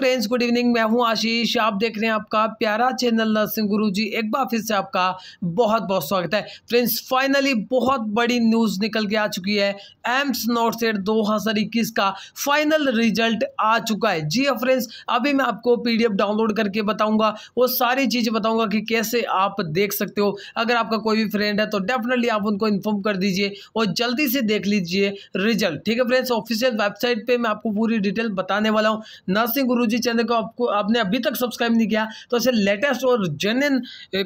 friends good evening मैं हूं आशीष आप देख रहे हैं आपका प्यारा चैनल नरसिंह गुरु जी एक बार फिर से आपका बहुत बहुत स्वागत है फ्रेंड्स फाइनली बहुत बड़ी न्यूज़ निकल के आ चुकी है एम्स नॉट सेट दो का फाइनल रिजल्ट आ चुका है जी फ्रेंड्स हाँ अभी मैं आपको पीडीएफ डाउनलोड करके बताऊंगा वो सारी चीज़ें बताऊंगा कि कैसे आप देख सकते हो अगर आपका कोई भी फ्रेंड है तो डेफिनेटली आप उनको इन्फॉर्म कर दीजिए और जल्दी से देख लीजिए रिजल्ट ठीक है फ्रेंड्स ऑफिशियल वेबसाइट पर मैं आपको पूरी डिटेल बताने वाला हूँ नरसिंह गुरु जी चैनल को आपको आपने अभी तक सब्सक्राइब नहीं किया तो ऐसे लेटेस्ट और जेन्यन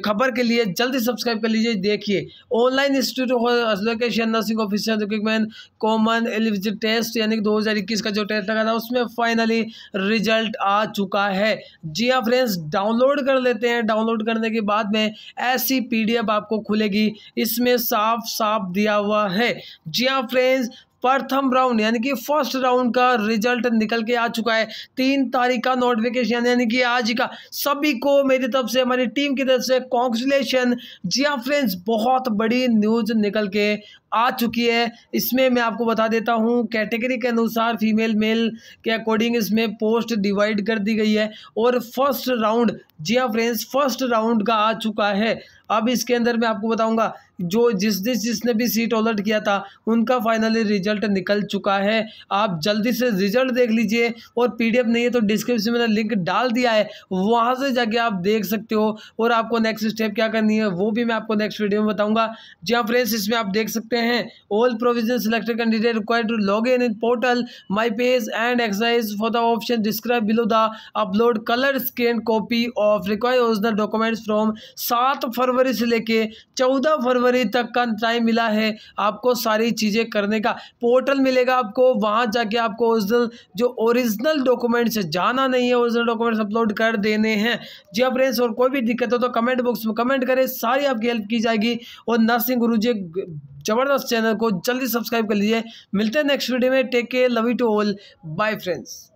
खबर के लिए जल्दी सब्सक्राइब कर लीजिए देखिए ऑनलाइन इंस्टीट्यूट एसलोकेशन nursing officer recruitment common eligibility test यानी कि दो का जो टेस्ट लगा था उसमें फाइनली रिजल्ट आ चुका है जी हाँ फ्रेंड्स डाउनलोड कर लेते हैं डाउनलोड करने के बाद में ऐसी पीडीएफ आपको खुलेगी इसमें साफ साफ दिया हुआ है जी हाँ फ्रेंड्स प्रथम राउंड यानी कि फर्स्ट राउंड का रिजल्ट निकल के आ चुका है तीन तारीख का नोटिफिकेशन यानी कि आज का सभी को मेरी तरफ से हमारी टीम की तरफ से कॉन्ग्रेचुलेशन हाँ फ्रेंड्स बहुत बड़ी न्यूज निकल के आ चुकी है इसमें मैं आपको बता देता हूँ कैटेगरी के अनुसार फीमेल मेल के अकॉर्डिंग इसमें पोस्ट डिवाइड कर दी गई है और फर्स्ट राउंड जिया फ्रेंड्स फर्स्ट राउंड का आ चुका है अब इसके अंदर मैं आपको बताऊंगा जो जिस जिस जिसने भी सीट ऑलर्ट किया था उनका फाइनली रिजल्ट निकल चुका है आप जल्दी से रिजल्ट देख लीजिए और पीडीएफ नहीं है तो डिस्क्रिप्शन में लिंक डाल दिया है वहाँ से जाके आप देख सकते हो और आपको नेक्स्ट स्टेप क्या करनी है वो भी मैं आपको नेक्स्ट वीडियो में बताऊँगा जी हाँ फ्रेंड्स इसमें आप देख सकते हैं all provision selected candidate required to log in in portal my page and exercise for the option describe below the upload colour scan copy of require original documents from सात फरवरी से लेके चौदह फरवरी जनवरी तक का टाइम मिला है आपको सारी चीज़ें करने का पोर्टल मिलेगा आपको वहाँ जाके आपको ओरिजिनल जो ओरिजिनल डॉक्यूमेंट्स जाना नहीं है ओरिजिनल डॉक्यूमेंट्स अपलोड कर देने हैं जी आप हाँ फ्रेंड्स और कोई भी दिक्कत हो तो कमेंट बॉक्स में कमेंट करें सारी आपकी हेल्प की जाएगी और नर्सिंग गुरु जी ज़बरदस्त चैनल को जल्दी सब्सक्राइब कर लीजिए मिलते हैं नेक्स्ट वीडियो में take care love you to all bye friends